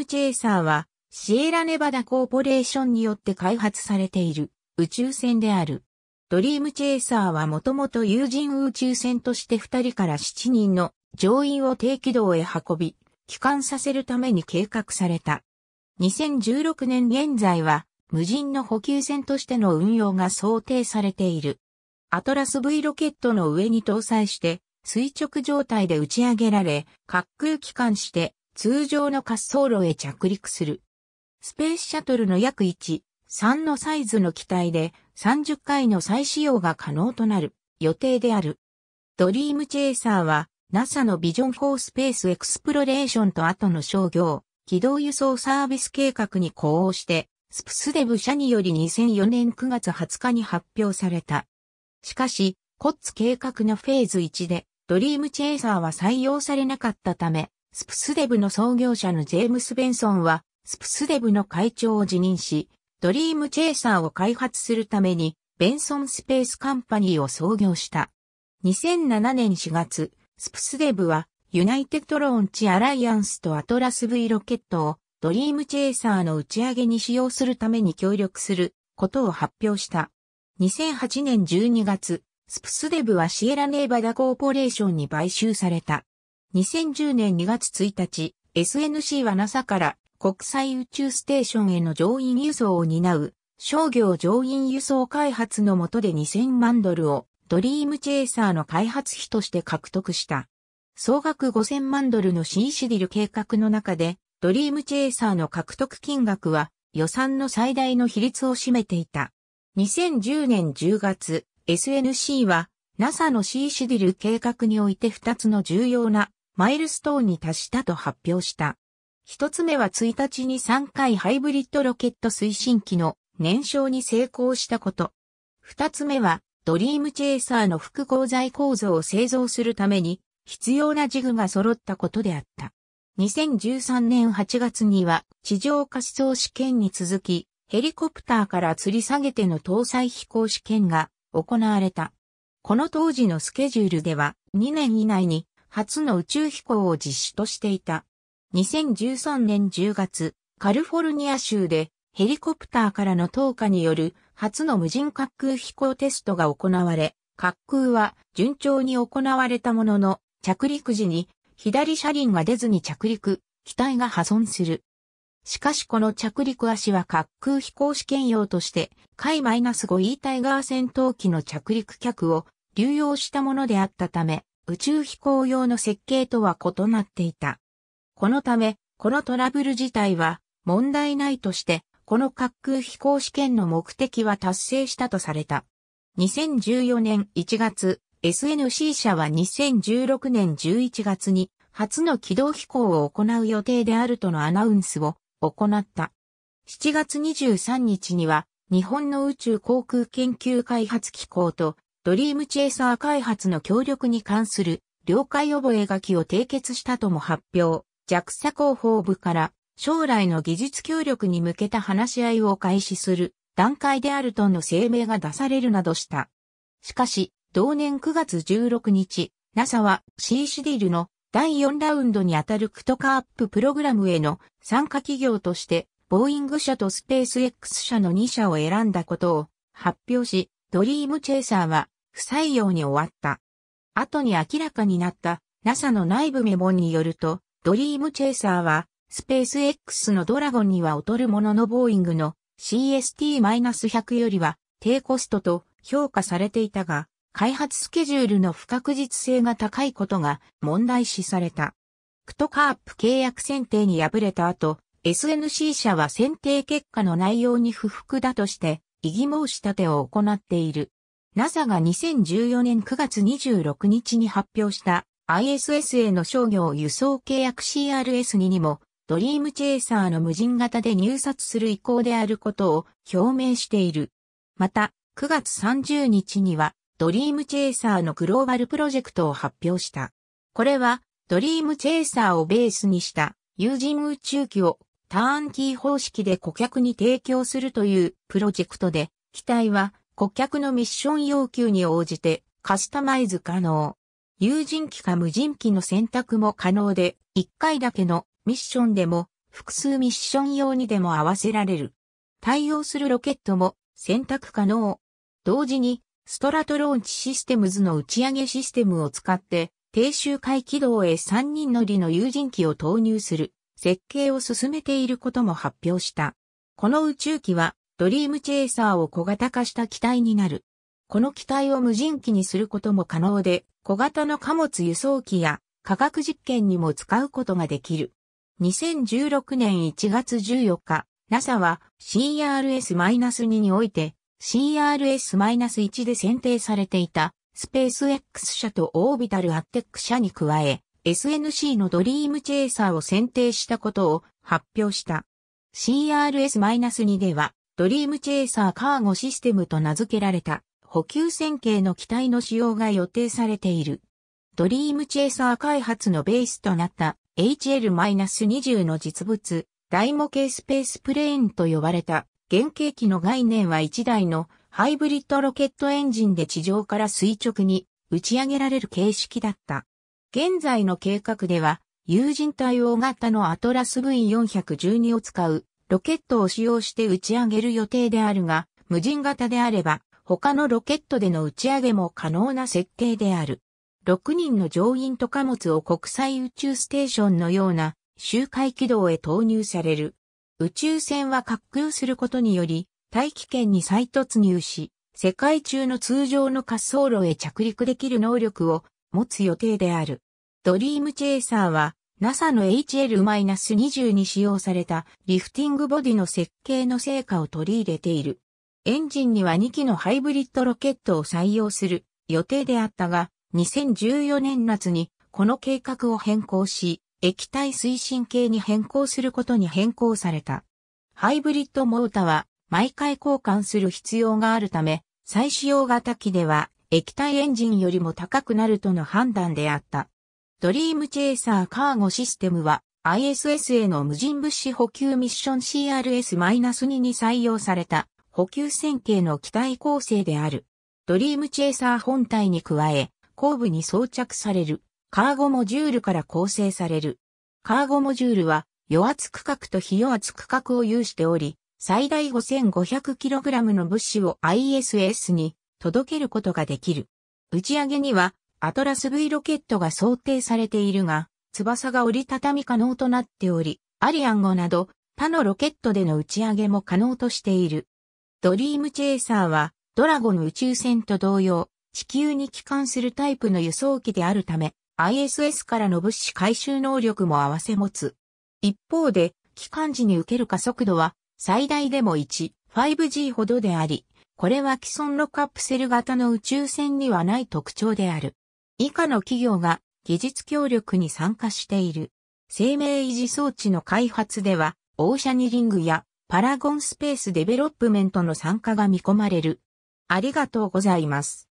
ムチェイサーは、シエラネバダコーポレーションによって開発されている宇宙船である。ドリームチェイサーはもともと有人宇宙船として2人から7人の乗員を低軌道へ運び、帰還させるために計画された。2016年現在は無人の補給船としての運用が想定されている。アトラス V ロケットの上に搭載して垂直状態で打ち上げられ、滑空機関して通常の滑走路へ着陸する。スペースシャトルの約1、3のサイズの機体で30回の再使用が可能となる予定である。ドリームチェイサーは NASA のビジョン4スペースエクスプロレーションと後の商業、軌道輸送サービス計画に呼応して、スプスデブ社により2004年9月20日に発表された。しかし、コッツ計画のフェーズ1で、ドリームチェイサーは採用されなかったため、スプスデブの創業者のジェームス・ベンソンは、スプスデブの会長を辞任し、ドリームチェイサーを開発するために、ベンソンスペースカンパニーを創業した。2007年4月、スプスデブは、ユナイテッドローンチアライアンスとアトラス V ロケットを、ドリームチェイサーの打ち上げに使用するために協力することを発表した。2008年12月、スプスデブはシエラネーバダコーポレーションに買収された。2010年2月1日、SNC は NASA から国際宇宙ステーションへの乗員輸送を担う商業乗員輸送開発の下で2000万ドルをドリームチェイサーの開発費として獲得した。総額5000万ドルのシーシディル計画の中で、ドリームチェイサーの獲得金額は予算の最大の比率を占めていた。2010年10月、SNC は NASA のシーシディル計画において2つの重要なマイルストーンに達したと発表した。一つ目は1日に3回ハイブリッドロケット推進機の燃焼に成功したこと。二つ目はドリームチェイサーの複合材構造を製造するために必要なジグが揃ったことであった。2013年8月には地上滑走試験に続き、ヘリコプターから吊り下げての搭載飛行試験が行われた。この当時のスケジュールでは2年以内に初の宇宙飛行を実施としていた。2013年10月、カルフォルニア州でヘリコプターからの投下による初の無人滑空飛行テストが行われ、滑空は順調に行われたものの、着陸時に左車輪が出ずに着陸、機体が破損する。しかしこの着陸足は滑空飛行試験用として、海 -5E タイガー戦闘機の着陸客を流用したものであったため、宇宙飛行用の設計とは異なっていた。このため、このトラブル自体は問題ないとして、この滑空飛行試験の目的は達成したとされた。2014年1月、SNC 社は2016年11月に初の軌道飛行を行う予定であるとのアナウンスを行った。7月23日には日本の宇宙航空研究開発機構とドリームチェイサー開発の協力に関する了解覚書を締結したとも発表、JAXA 広報部から将来の技術協力に向けた話し合いを開始する段階であるとの声明が出されるなどした。しかし、同年9月16日、NASA は C シディルの第4ラウンドにあたるクトカーッププログラムへの参加企業として、ボーイング社とスペース X 社の2社を選んだことを発表し、ドリームチェイサーは不採用に終わった。後に明らかになった NASA の内部メモによると、ドリームチェイサーはスペース X のドラゴンには劣るもののボーイングの CST-100 よりは低コストと評価されていたが、開発スケジュールの不確実性が高いことが問題視された。クトカープ契約選定に敗れた後、SNC 社は選定結果の内容に不服だとして、異議申し立てを行っている。NASA が2014年9月26日に発表した ISS への商業輸送契約 CRS2 にもドリームチェイサーの無人型で入札する意向であることを表明している。また、9月30日にはドリームチェイサーのグローバルプロジェクトを発表した。これはドリームチェイサーをベースにした有人宇宙機をターンキー方式で顧客に提供するというプロジェクトで、機体は顧客のミッション要求に応じてカスタマイズ可能。有人機か無人機の選択も可能で、1回だけのミッションでも、複数ミッション用にでも合わせられる。対応するロケットも選択可能。同時に、ストラトローンチシステムズの打ち上げシステムを使って、低周回軌道へ3人乗りの有人機を投入する。設計を進めていることも発表した。この宇宙機はドリームチェイサーを小型化した機体になる。この機体を無人機にすることも可能で、小型の貨物輸送機や科学実験にも使うことができる。2016年1月14日、NASA は CRS-2 において CRS-1 で選定されていたスペース X 社とオービタルアッテック社に加え SNC のドリームチェイサーを選定したことを発表した。CRS-2 では、ドリームチェイサーカーゴシステムと名付けられた補給線形の機体の使用が予定されている。ドリームチェイサー開発のベースとなった HL-20 の実物、大模型スペースプレーンと呼ばれた原型機の概念は1台のハイブリッドロケットエンジンで地上から垂直に打ち上げられる形式だった。現在の計画では、有人対応型のアトラス V412 を使うロケットを使用して打ち上げる予定であるが、無人型であれば、他のロケットでの打ち上げも可能な設計である。6人の乗員と貨物を国際宇宙ステーションのような周回軌道へ投入される。宇宙船は滑空することにより、大気圏に再突入し、世界中の通常の滑走路へ着陸できる能力を持つ予定である。ドリームチェイサーは NASA の HL-20 に使用されたリフティングボディの設計の成果を取り入れている。エンジンには2機のハイブリッドロケットを採用する予定であったが、2014年夏にこの計画を変更し、液体推進系に変更することに変更された。ハイブリッドモータは毎回交換する必要があるため、再使用型機では液体エンジンよりも高くなるとの判断であった。ドリームチェイサーカーゴシステムは ISS への無人物資補給ミッション CRS-2 に採用された補給線形の機体構成である。ドリームチェイサー本体に加え、後部に装着されるカーゴモジュールから構成される。カーゴモジュールは余圧区画と非余圧区画を有しており、最大 5500kg の物資を ISS に届けることができる。打ち上げにはアトラス V ロケットが想定されているが、翼が折りたたみ可能となっており、アリアン号など他のロケットでの打ち上げも可能としている。ドリームチェイサーはドラゴン宇宙船と同様、地球に帰還するタイプの輸送機であるため、ISS からの物資回収能力も合わせ持つ。一方で、帰還時に受ける加速度は最大でも 1.5G ほどであり、これは既存のカプセル型の宇宙船にはない特徴である。以下の企業が技術協力に参加している。生命維持装置の開発では、オーシャニリングやパラゴンスペースデベロップメントの参加が見込まれる。ありがとうございます。